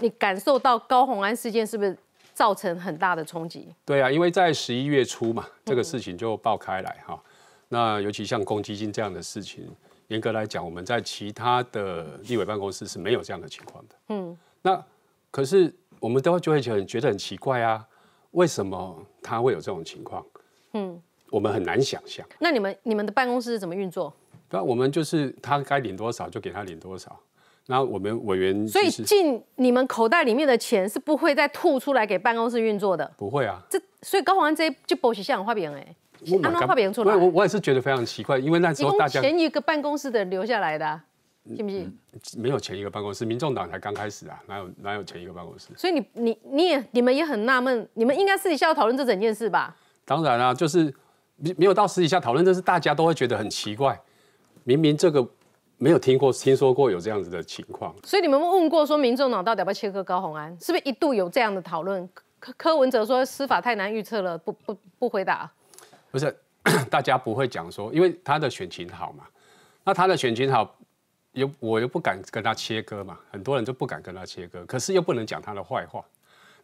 你感受到高洪安事件是不是造成很大的冲击？对啊，因为在十一月初嘛，这个事情就爆开来哈。那尤其像公积金这样的事情，严格来讲，我们在其他的立委办公室是没有这样的情况的。嗯，那可是我们都会觉得很觉得很奇怪啊，为什么他会有这种情况？嗯，我们很难想象。那你们你们的办公室是怎么运作？那我们就是他该领多少就给他领多少。然后我们委员，所以进你们口袋里面的钱是不会再吐出来给办公室运作的，不会啊。这所以高安这就剥削像画饼边哎，阿妈画饼出来。我我也是觉得非常奇怪，因为那时候大家前一个办公室的留下来的，信不信？没有前一个办公室，民众党才刚开始啊，哪有哪有前一个办公室？所以你你你也你们也很纳闷，你们应该私底下要讨论这整件事吧？当然啦，就是没没有到私底下讨论，这是大家都会觉得很奇怪，明明这个。没有听过，听说过有这样子的情况，所以你们问过说民众党到底要不要切割高红安，是不是一度有这样的讨论？柯柯文哲说司法太难预测了，不不不回答。不是，大家不会讲说，因为他的选情好嘛，那他的选情好，又我又不敢跟他切割嘛，很多人就不敢跟他切割，可是又不能讲他的坏话。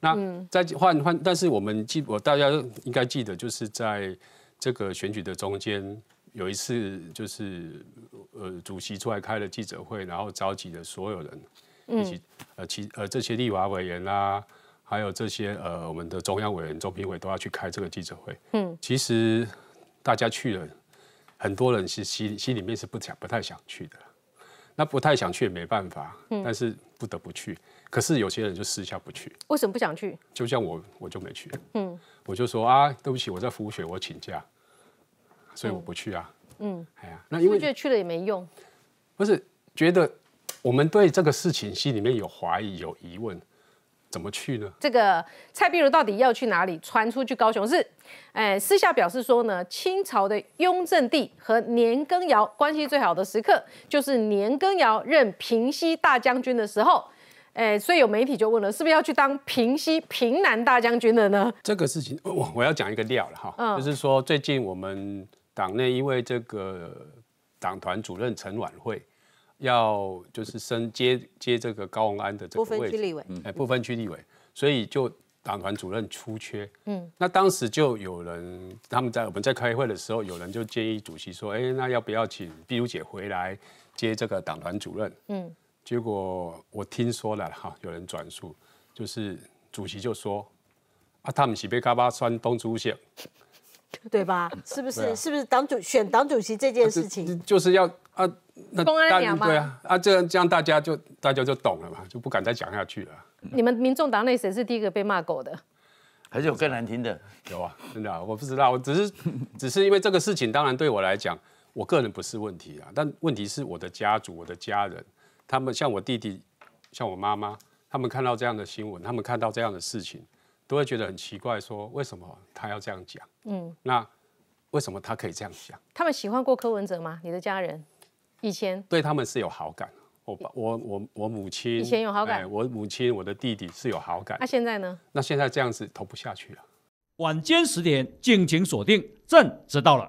那在换换，但是我们记，我大家应该记得，就是在这个选举的中间。有一次，就是呃，主席出来开了记者会，然后召集了所有人，一起呃，其呃这些立法委员啦，还有这些呃我们的中央委员、中评委都要去开这个记者会。嗯，其实大家去了，很多人是心心里面是不想、不太想去的。那不太想去也没办法，嗯，但是不得不去。可是有些人就私下不去，为什么不想去？就像我，我就没去。嗯，我就说啊，对不起，我在服学，我请假。所以我不去啊。嗯，哎呀，那因为觉得去了也没用，不是觉得我们对这个事情心里面有怀疑、有疑问，怎么去呢？这个蔡碧如到底要去哪里？传出去高雄是，哎，私下表示说呢，清朝的雍正帝和年羹尧关系最好的时刻，就是年羹尧任平西大将军的时候。哎，所以有媒体就问了，是不是要去当平西平南大将军了呢？这个事情我我要讲一个料了哈，就是说最近我们。党内因为这个党团主任陈婉慧要就是升接接这个高鸿安的这个部分区立委，哎，不分区立委，所以就党团主任出缺，嗯，那当时就有人他们在我们在开会的时候，有人就建议主席说，哎，那要不要请碧如姐回来接这个党团主任？嗯，结果我听说了哈，有人转述，就是主席就说，啊，他们是被嘎巴川当主席。对吧？是不是？是不是党主选党主席这件事情？就是要啊，那公安鸟对啊，啊这样这样大家就大家就懂了嘛，就不敢再讲下去了。你们民众党内谁是第一个被骂狗的？还是有更难听的？有啊，真的，我不知道，我只是只是因为这个事情，当然对我来讲，我个人不是问题啊。但问题是我的家族，我的家人，他们像我弟弟，像我妈妈，他们看到这样的新闻，他们看到这样的事情。都会觉得很奇怪，说为什么他要这样讲？嗯，那为什么他可以这样想？他们喜欢过柯文哲吗？你的家人以前对他们是有好感。我我我我母亲以前有好感。我母亲、我的弟弟是有好感。那现在呢？那现在这样子投不下去了。晚间十点，敬请锁定《朕知道了》。